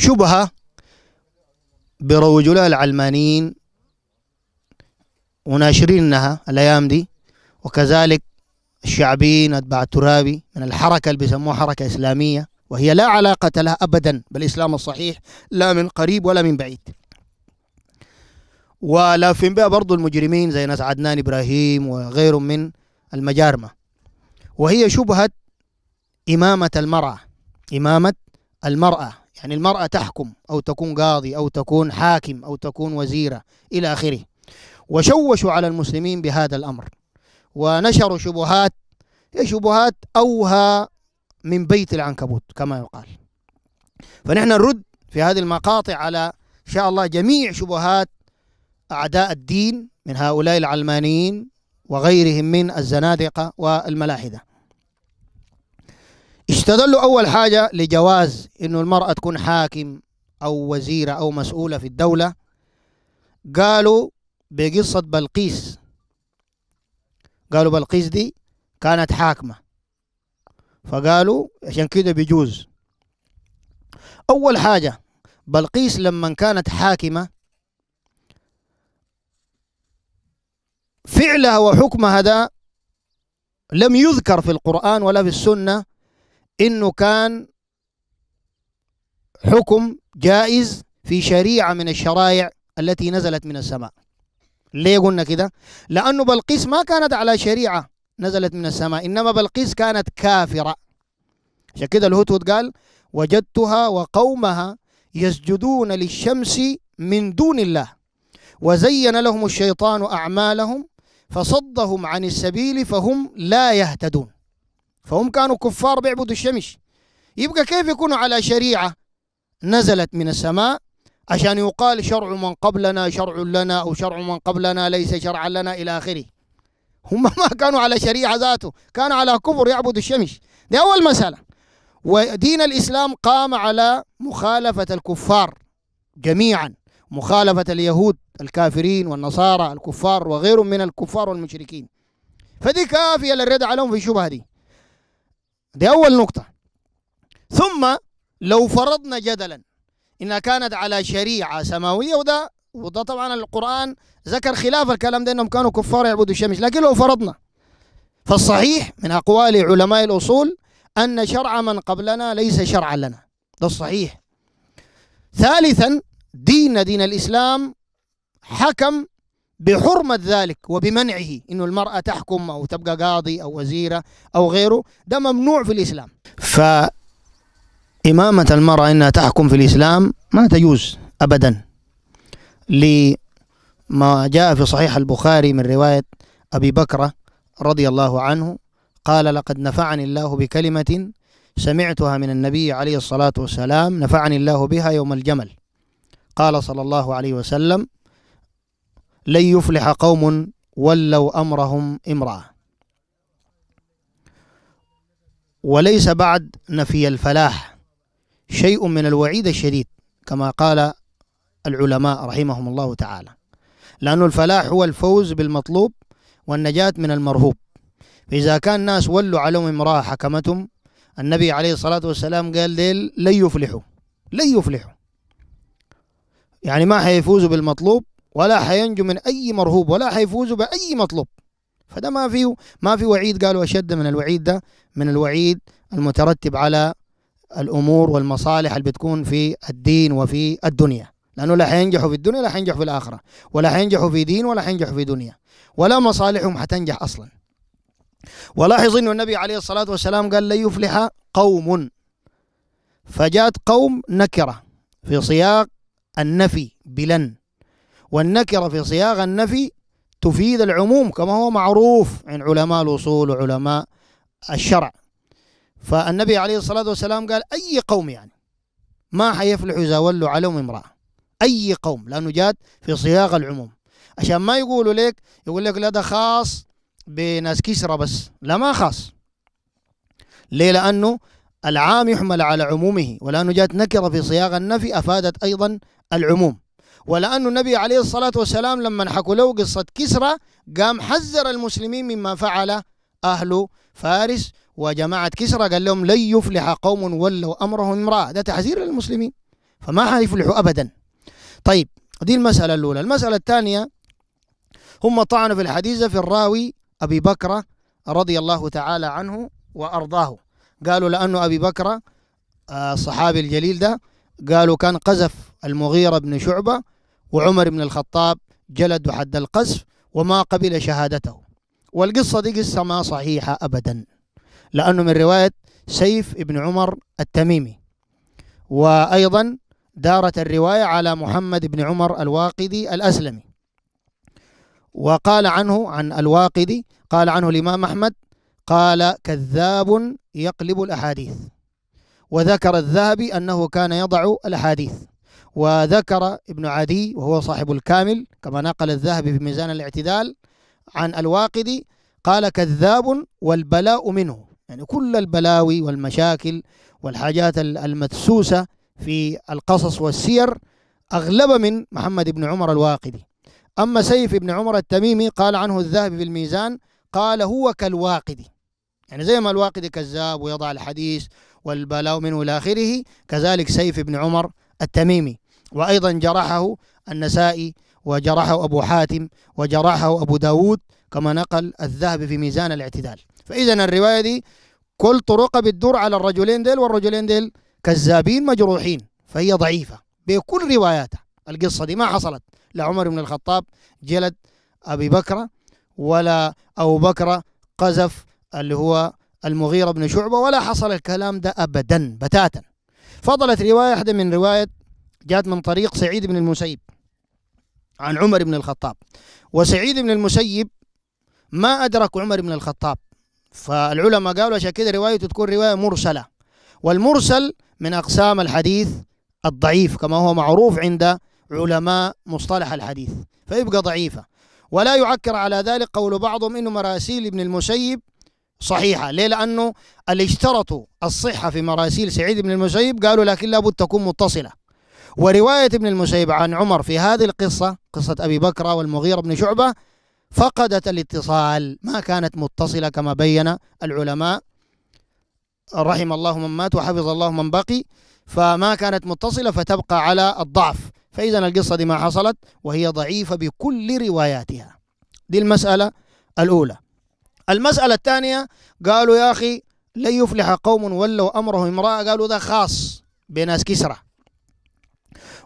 شبهة بروجوا لها العلمانيين وناشرينها الأيام دي وكذلك الشعبيين أتباع الترابي من الحركة اللي بيسموها حركة إسلامية وهي لا علاقة لها أبدا بالإسلام الصحيح لا من قريب ولا من بعيد ولافين بها برضو المجرمين زي ناس عدنان إبراهيم وغيرهم من المجارمة وهي شبهة إمامة المرأة إمامة المرأة يعني المرأة تحكم أو تكون قاضي أو تكون حاكم أو تكون وزيرة إلى آخره وشوشوا على المسلمين بهذا الأمر ونشروا شبهات هي إيه شبهات أوها من بيت العنكبوت كما يقال فنحن نرد في هذه المقاطع على إن شاء الله جميع شبهات أعداء الدين من هؤلاء العلمانيين وغيرهم من الزنادقة والملاحدة استدلوا أول حاجة لجواز إنه المرأة تكون حاكم أو وزيرة أو مسؤولة في الدولة قالوا بقصة بلقيس قالوا بلقيس دي كانت حاكمة فقالوا عشان كده بيجوز أول حاجة بلقيس لما كانت حاكمة فعلها وحكمها ده لم يذكر في القرآن ولا في السنة انه كان حكم جائز في شريعه من الشرائع التي نزلت من السماء ليه قلنا كده لانه بلقيس ما كانت على شريعه نزلت من السماء انما بلقيس كانت كافره عشان كده الهدهد قال وجدتها وقومها يسجدون للشمس من دون الله وزين لهم الشيطان اعمالهم فصدهم عن السبيل فهم لا يهتدون فهم كانوا كفار بيعبدوا الشمس يبقى كيف يكونوا على شريعة نزلت من السماء عشان يقال شرع من قبلنا شرع لنا أو شرع من قبلنا ليس شرعا لنا إلى آخره هم ما كانوا على شريعة ذاته كانوا على كفر يعبد الشمس دي أول مسألة ودين الإسلام قام على مخالفة الكفار جميعا مخالفة اليهود الكافرين والنصارى الكفار وغيرهم من الكفار والمشركين فدي كافية للرد عليهم في الشبهة دي دي أول نقطة ثم لو فرضنا جدلا إنها كانت على شريعة سماوية وده وده طبعا القرآن ذكر خلاف الكلام ده إنهم كانوا كفار يعبدوا الشمس لكن لو فرضنا فالصحيح من أقوال علماء الأصول أن شرع من قبلنا ليس شرعا لنا ده الصحيح ثالثا دين دين الإسلام حكم بحرمة ذلك وبمنعه إنه المرأة تحكم أو تبقى قاضي أو وزيرة أو غيره ده ممنوع في الإسلام فإمامة المرأة إنها تحكم في الإسلام ما تجوز أبدا لما جاء في صحيح البخاري من رواية أبي بكرة رضي الله عنه قال لقد نفعني الله بكلمة سمعتها من النبي عليه الصلاة والسلام نفعني الله بها يوم الجمل قال صلى الله عليه وسلم لن يفلح قوم ولوا أمرهم امرأة وليس بعد نفي الفلاح شيء من الوعيد الشديد كما قال العلماء رحمهم الله تعالى لأن الفلاح هو الفوز بالمطلوب والنجاة من المرهوب فإذا كان الناس ولوا عليهم امرأة حكمتهم النبي عليه الصلاة والسلام قال ليل لن يفلحوا لن يفلحوا يعني ما حيفوزوا بالمطلوب ولا حينجو من أي مرهوب ولا حيفوزوا بأي مطلوب فده ما فيه ما في وعيد قالوا أشد من الوعيد ده من الوعيد المترتب على الأمور والمصالح اللي بتكون في الدين وفي الدنيا لأنه لا حينجحوا في الدنيا لا حينجحوا في الآخرة ولا حينجحوا في دين ولا حينجحوا في دنيا ولا مصالحهم حتنجح أصلا ولاحظ أن النبي عليه الصلاة والسلام قال لا يفلح قوم فجاءت قوم نكرة في سياق النفي بلن والنكرة في صياغ النفي تفيد العموم كما هو معروف عند علماء الأصول وعلماء الشرع فالنبي عليه الصلاة والسلام قال أي قوم يعني ما حيفلح إذا ولوا عليهم امرأة أي قوم لأنه جات في صياغ العموم عشان ما يقولوا لك يقول لك لا ده خاص بناس كسرى بس لا ما خاص ليه لأنه العام يحمل على عمومه ولأنه جات نكرة في صياغ النفي أفادت أيضا العموم ولأن النبي عليه الصلاة والسلام لما حكوا له قصة كسرى قام حذر المسلمين مما فعل أهل فارس وجماعة كسرى قال لهم لن يفلح قوم ولوا أمرهم امرأة ده تحذير للمسلمين فما حيفلحوا أبدا طيب دي المسألة الأولى المسألة الثانية هم طعنوا في الحديث في الراوي أبي بكر رضي الله تعالى عنه وأرضاه قالوا لأنه أبي بكر الصحابي آه، الجليل ده قالوا كان قذف المغيرة بن شعبة وعمر بن الخطاب جلد حد القصف وما قبل شهادته والقصة دي قصة ما صحيحة أبدا لأنه من رواية سيف ابن عمر التميمي وأيضا دارت الرواية على محمد بن عمر الواقدي الأسلمي وقال عنه عن الواقدي قال عنه الإمام أحمد قال كذاب يقلب الأحاديث وذكر الذهبي أنه كان يضع الأحاديث وذكر ابن عدي وهو صاحب الكامل كما نقل الذهبي في ميزان الاعتدال عن الواقدي قال كذاب والبلاء منه يعني كل البلاوي والمشاكل والحاجات المدسوسة في القصص والسير أغلب من محمد بن عمر الواقدي أما سيف بن عمر التميمي قال عنه الذهبي في الميزان قال هو كالواقدي يعني زي ما الواقدي كذاب ويضع الحديث والبلاء منه إلى آخره كذلك سيف بن عمر التميمي وأيضا جرحه النسائي وجرحه أبو حاتم وجرحه أبو داود كما نقل الذهبي في ميزان الاعتدال فإذا الرواية دي كل طرقها بتدور على الرجلين ديل والرجلين ديل كذابين مجروحين فهي ضعيفة بكل رواياتها القصة دي ما حصلت لا عمر بن الخطاب جلد أبي بكر ولا أبو بكر قذف اللي هو المغيرة بن شعبة ولا حصل الكلام ده أبدا بتاتا فضلت رواية واحدة من رواية جاءت من طريق سعيد بن المسيب عن عمر بن الخطاب وسعيد بن المسيب ما أدرك عمر بن الخطاب فالعلماء قالوا عشان كده روايته تكون رواية مرسلة والمرسل من أقسام الحديث الضعيف كما هو معروف عند علماء مصطلح الحديث فيبقى ضعيفة ولا يعكر على ذلك قول بعضهم إنه مراسيل ابن المسيب صحيحة ليه لأنه اللي اشترطوا الصحة في مراسيل سعيد بن المسيب قالوا لكن لابد تكون متصلة ورواية ابن المسيب عن عمر في هذه القصة قصة أبي بكر والمغيرة بن شعبة فقدت الاتصال ما كانت متصلة كما بين العلماء رحم الله من مات وحفظ الله من بقي فما كانت متصلة فتبقى على الضعف فإذا القصة دي ما حصلت وهي ضعيفة بكل رواياتها دي المسألة الأولى المسألة الثانية قالوا يا أخي لن يفلح قوم ولوا أمرهم امرأة قالوا ده خاص بناس كسرى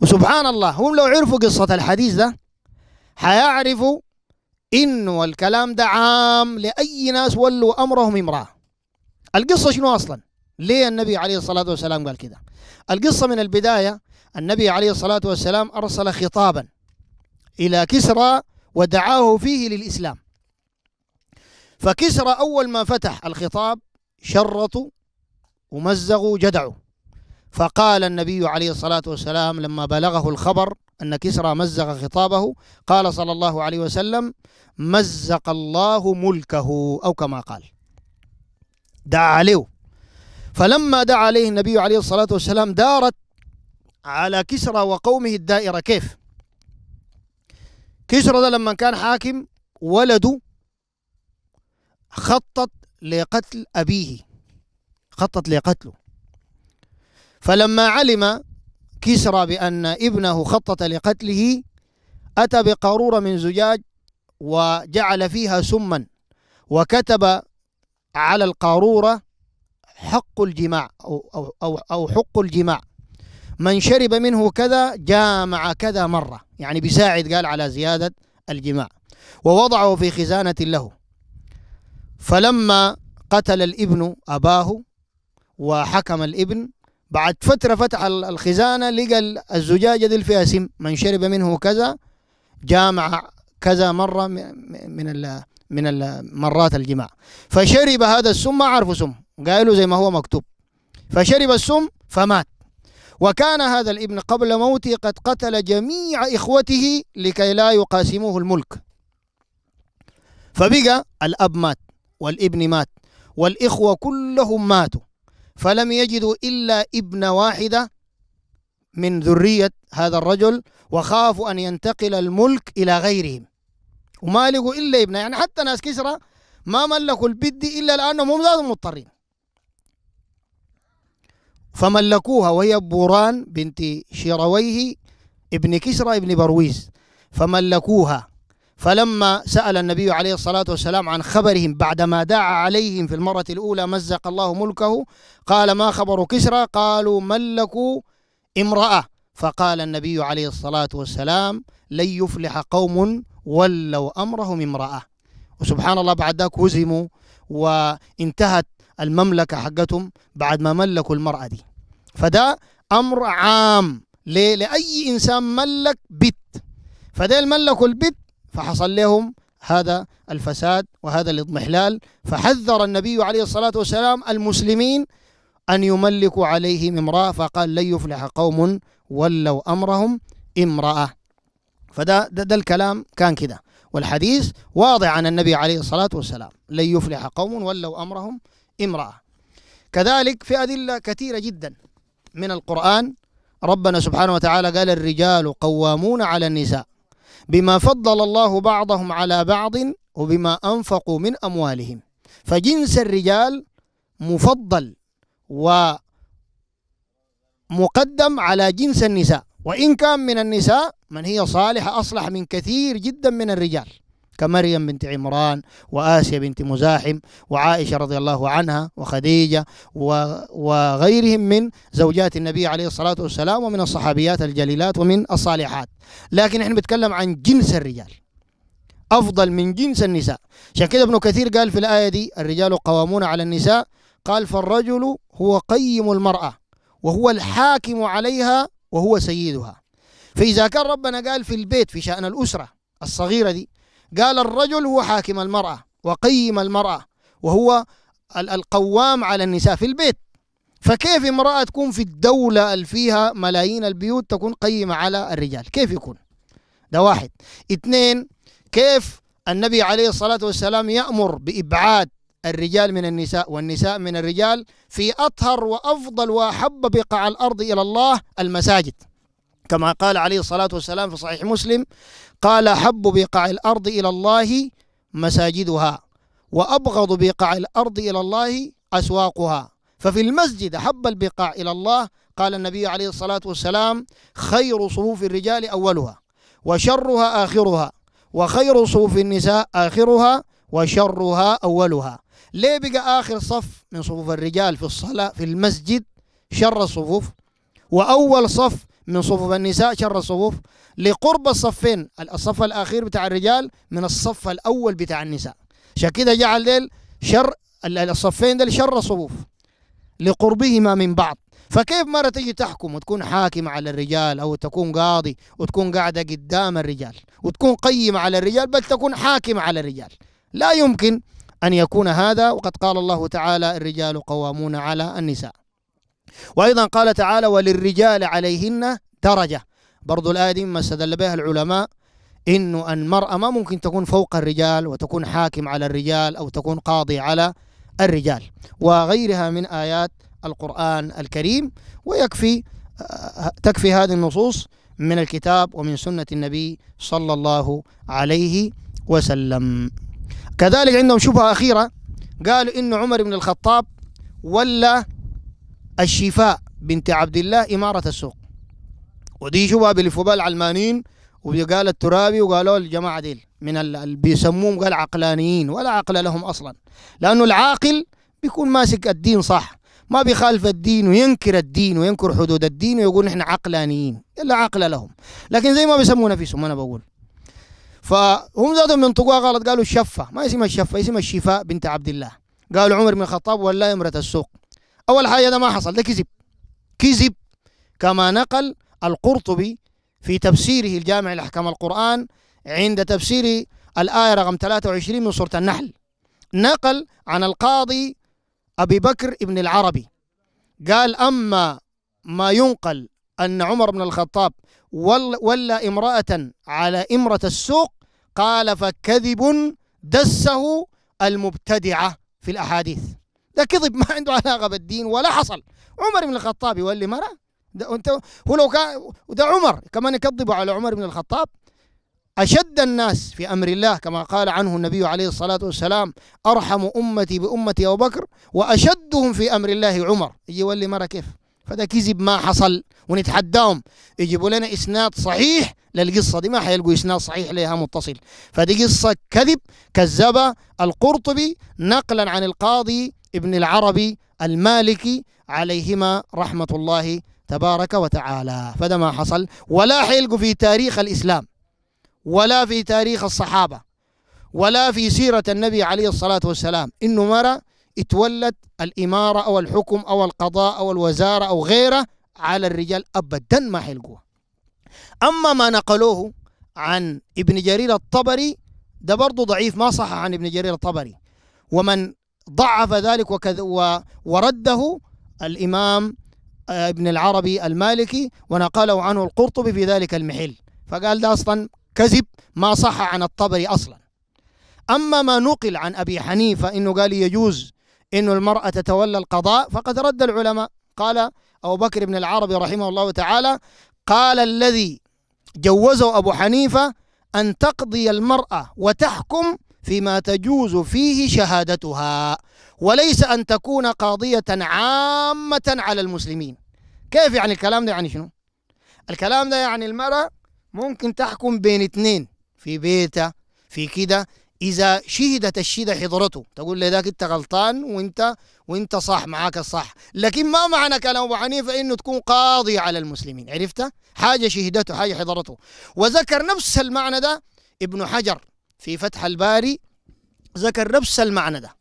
وسبحان الله هم لو عرفوا قصة الحديث ده حيعرفوا إنه الكلام ده عام لأي ناس ولوا أمرهم امرأة القصة شنو أصلا ليه النبي عليه الصلاة والسلام قال كده القصة من البداية النبي عليه الصلاة والسلام أرسل خطابا إلى كسرى ودعاه فيه للإسلام فكسرى أول ما فتح الخطاب شرطوا ومزقوا جدعوا فقال النبي عليه الصلاة والسلام لما بلغه الخبر أن كسرى مزق خطابه قال صلى الله عليه وسلم مزق الله ملكه أو كما قال دعا عليه فلما دعا عليه النبي عليه الصلاة والسلام دارت على كسرى وقومه الدائرة كيف كسرى ده لما كان حاكم ولده خطط لقتل أبيه خطط لقتله فلما علم كسرى بأن ابنه خطط لقتله أتى بقارورة من زجاج وجعل فيها سما وكتب على القارورة حق الجماع أو, أو, أو, حق الجماع من شرب منه كذا جامع كذا مرة يعني بيساعد قال على زيادة الجماع ووضعه في خزانة له فلما قتل الابن أباه وحكم الابن بعد فترة فتح الخزانة لقى الزجاجة دي فيها سم من شرب منه كذا جامع كذا مرة من ال من مرات الجماع فشرب هذا السم ما عرفوا سم قالوا زي ما هو مكتوب فشرب السم فمات وكان هذا الابن قبل موته قد قتل جميع إخوته لكي لا يقاسموه الملك فبقى الأب مات والابن مات والإخوة كلهم ماتوا فلم يجدوا إلا ابن واحدة من ذرية هذا الرجل وخافوا أن ينتقل الملك إلى غيرهم وما لقوا إلا ابنه يعني حتى ناس كسرى ما ملكوا البد إلا لأنهم هم ذاتهم مضطرين فملكوها وهي بوران بنت شيرويه ابن كسرى ابن برويز فملكوها فلما سأل النبي عليه الصلاة والسلام عن خبرهم بعدما دعا عليهم في المرة الأولى مزق الله ملكه قال ما خبر كسرى قالوا ملكوا امرأة فقال النبي عليه الصلاة والسلام لن يفلح قوم ولوا أمرهم امرأة وسبحان الله بعد ذاك هزموا وانتهت المملكة حقتهم بعد ما ملكوا المرأة دي فده أمر عام لأي إنسان ملك بيت فده ملكوا البيت فحصل لهم هذا الفساد وهذا الاضمحلال فحذر النبي عليه الصلاة والسلام المسلمين أن يملكوا عليهم امرأة فقال لن يفلح قوم ولوا أمرهم امرأة فده ده, ده الكلام كان كده والحديث واضح عن النبي عليه الصلاة والسلام لن يفلح قوم ولوا أمرهم امرأة كذلك في أدلة كثيرة جدا من القرآن ربنا سبحانه وتعالى قال الرجال قوامون على النساء بما فضل الله بعضهم على بعض وبما أنفقوا من أموالهم فجنس الرجال مفضل ومقدم على جنس النساء وإن كان من النساء من هي صالحة أصلح من كثير جدا من الرجال كمريم بنت عمران وآسيا بنت مزاحم وعائشة رضي الله عنها وخديجة وغيرهم من زوجات النبي عليه الصلاة والسلام ومن الصحابيات الجليلات ومن الصالحات لكن احنا بنتكلم عن جنس الرجال أفضل من جنس النساء عشان كده ابن كثير قال في الآية دي الرجال قوامون على النساء قال فالرجل هو قيم المرأة وهو الحاكم عليها وهو سيدها فإذا كان ربنا قال في البيت في شأن الأسرة الصغيرة دي قال الرجل هو حاكم المرأة وقيم المرأة وهو القوام على النساء في البيت فكيف امرأة تكون في الدولة اللي فيها ملايين البيوت تكون قيمة على الرجال كيف يكون ده واحد اثنين كيف النبي عليه الصلاة والسلام يأمر بإبعاد الرجال من النساء والنساء من الرجال في أطهر وأفضل وأحب بقاع الأرض إلى الله المساجد كما قال عليه الصلاة والسلام في صحيح مسلم قال حب بقاع الأرض إلى الله مساجدها وأبغض بقاع الأرض إلى الله أسواقها ففي المسجد حب البقاع إلى الله قال النبي عليه الصلاة والسلام خير صفوف الرجال أولها وشرها آخرها وخير صفوف النساء آخرها وشرها أولها ليه بقى آخر صف من صفوف الرجال في الصلاة في المسجد شر الصفوف وأول صف من صفوف النساء شر الصفوف لقرب الصفين الصف الأخير بتاع الرجال من الصف الأول بتاع النساء عشان كده جعل ديل شر الصفين ديل شر الصفوف لقربهما من بعض فكيف مرة تجي تحكم وتكون حاكم على الرجال أو تكون قاضي وتكون قاعدة قدام الرجال وتكون قيمة على الرجال بل تكون حاكم على الرجال لا يمكن أن يكون هذا وقد قال الله تعالى الرجال قوامون على النساء وأيضا قال تعالى وللرجال عليهن درجة برضو الآية دي مما استدل بها العلماء إنه المرأة ما ممكن تكون فوق الرجال وتكون حاكم على الرجال أو تكون قاضي على الرجال وغيرها من آيات القرآن الكريم ويكفي آه، تكفي هذه النصوص من الكتاب ومن سنة النبي صلى الله عليه وسلم كذلك عندهم شبهة أخيرة قالوا إن عمر بن الخطاب ولا الشفاء بنت عبد الله إمارة السوق ودي شبه بيلفوا العلمانيين وقال الترابي وقالوا الجماعة ديل من اللي بيسموهم قال عقلانيين ولا عقل لهم أصلا لأنه العاقل بيكون ماسك الدين صح ما بيخالف الدين وينكر الدين وينكر حدود الدين ويقول نحن عقلانيين الا عقل لهم لكن زي ما بيسموا نفسهم انا بقول فهم ذاتهم ينطقوها غلط قالوا الشفة ما اسمها الشفة اسمها الشفاء بنت عبد الله قالوا عمر بن الخطاب ولا امرة السوق أول حاجة ده ما حصل ده كذب كذب كما نقل القرطبي في تفسيره الجامع لأحكام القرآن عند تفسير الآية رقم 23 من سورة النحل نقل عن القاضي أبي بكر ابن العربي قال أما ما ينقل أن عمر بن الخطاب ولا امرأة على إمرة السوق قال فكذب دسه المبتدعة في الأحاديث ده كذب ما عنده علاقه بالدين ولا حصل عمر بن الخطاب يولي مره ده انت هو لو كان وده عمر كمان يكذبوا على عمر بن الخطاب أشد الناس في أمر الله كما قال عنه النبي عليه الصلاة والسلام أرحم أمتي بأمتي أبو بكر وأشدهم في أمر الله عمر يجي يولي مرة كيف فده كذب ما حصل ونتحداهم يجيبوا لنا إسناد صحيح للقصة دي ما حيلقوا إسناد صحيح لها متصل فدي قصة كذب كذب القرطبي نقلا عن القاضي ابن العربي المالكي عليهما رحمة الله تبارك وتعالى فده ما حصل ولا حيلقوا في تاريخ الإسلام ولا في تاريخ الصحابة ولا في سيرة النبي عليه الصلاة والسلام إنه مرة اتولت الإمارة أو الحكم أو القضاء أو الوزارة أو غيره على الرجال أبدا ما حيلقوها أما ما نقلوه عن ابن جرير الطبري ده برضه ضعيف ما صح عن ابن جرير الطبري ومن ضعف ذلك وكذ ورده الإمام آه، ابن العربي المالكي ونقله عنه القرطبي في ذلك المحل فقال ده أصلا كذب ما صح عن الطبري أصلا أما ما نقل عن أبي حنيفة إنه قال يجوز إن المرأة تتولى القضاء فقد رد العلماء قال أبو بكر بن العربي رحمه الله تعالى قال الذي جوزه أبو حنيفة أن تقضي المرأة وتحكم فيما تجوز فيه شهادتها وليس أن تكون قاضية عامة على المسلمين كيف يعني الكلام ده يعني شنو الكلام ده يعني المرأة ممكن تحكم بين اثنين في بيتها في كده اذا شهدت الشهاده حضرته تقول لي ذاك انت غلطان وانت وانت صح معاك الصح لكن ما معنى كلام ابو حنيفه انه تكون قاضي على المسلمين عرفت حاجه شهدته حاجه حضرته وذكر نفس المعنى ده ابن حجر في فتح الباري ذكر نفس المعنى ده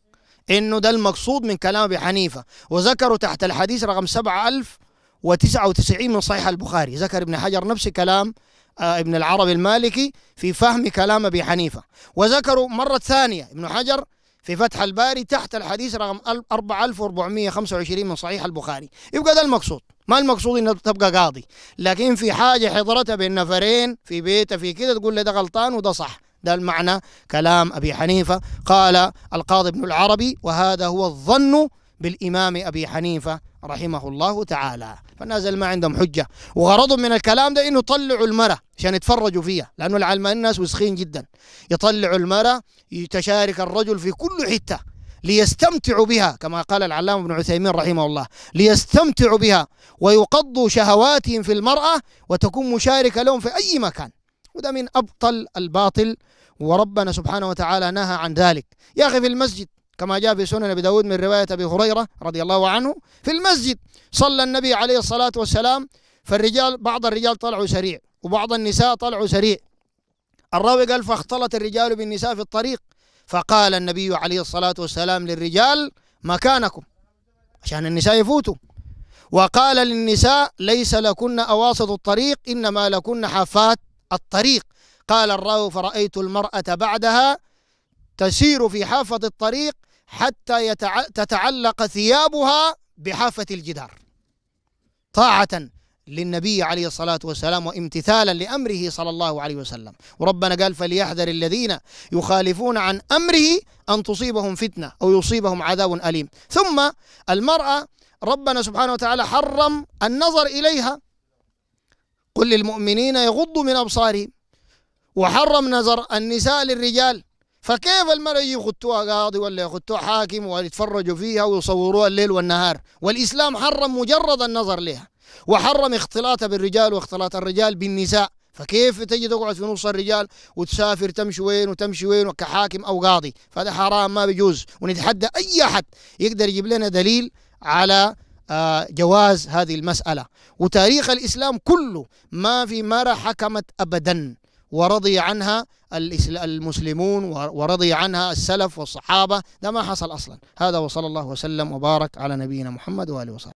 انه ده المقصود من كلام ابي حنيفه وذكروا تحت الحديث رقم 7099 من صحيح البخاري ذكر ابن حجر نفس كلام آه، ابن العربي المالكي في فهم كلام ابي حنيفه وذكروا مره ثانيه ابن حجر في فتح الباري تحت الحديث رقم 4425 من صحيح البخاري يبقى ده المقصود ما المقصود انه تبقى قاضي لكن في حاجه حضرتها بين نفرين في بيته في كده تقول لي ده غلطان وده صح ده المعنى كلام أبي حنيفة قال القاضي ابن العربي وهذا هو الظن بالإمام أبي حنيفة رحمه الله تعالى فنازل ما عندهم حجة وغرضهم من الكلام ده إنه يطلعوا المرأة عشان يتفرجوا فيها لأنه العلماء الناس وسخين جدا يطلعوا المرأة يتشارك الرجل في كل حتة ليستمتعوا بها كما قال العلامة ابن عثيمين رحمه الله ليستمتعوا بها ويقضوا شهواتهم في المرأة وتكون مشاركة لهم في أي مكان وده من أبطل الباطل وربنا سبحانه وتعالى نهى عن ذلك يا أخي في المسجد كما جاء في سنن أبي داود من رواية أبي هريرة رضي الله عنه في المسجد صلى النبي عليه الصلاة والسلام فالرجال بعض الرجال طلعوا سريع وبعض النساء طلعوا سريع الراوي قال فاختلط الرجال بالنساء في الطريق فقال النبي عليه الصلاة والسلام للرجال مكانكم عشان النساء يفوتوا وقال للنساء ليس لكن أواسط الطريق إنما لكن حافات الطريق قال الراوي فرأيت المرأة بعدها تسير في حافة الطريق حتى تتعلق ثيابها بحافة الجدار طاعة للنبي عليه الصلاة والسلام وامتثالا لأمره صلى الله عليه وسلم وربنا قال فليحذر الذين يخالفون عن أمره أن تصيبهم فتنة أو يصيبهم عذاب أليم ثم المرأة ربنا سبحانه وتعالى حرم النظر إليها قل للمؤمنين يغضوا من أبصارهم وحرم نظر النساء للرجال فكيف المرأة يخطوها قاضي ولا يخطوها حاكم ويتفرجوا فيها ويصوروها الليل والنهار والإسلام حرم مجرد النظر لها وحرم اختلاطها بالرجال واختلاط الرجال بالنساء فكيف تجي تقعد في نص الرجال وتسافر تمشي وين وتمشي وين كحاكم او قاضي فهذا حرام ما بيجوز ونتحدى اي احد يقدر يجيب لنا دليل على آه، جواز هذه المسألة وتاريخ الإسلام كله ما في مرة حكمت أبدا ورضي عنها المسلمون ورضي عنها السلف والصحابة ده ما حصل أصلا هذا وصلى الله وسلم وبارك على نبينا محمد وآله وصحبه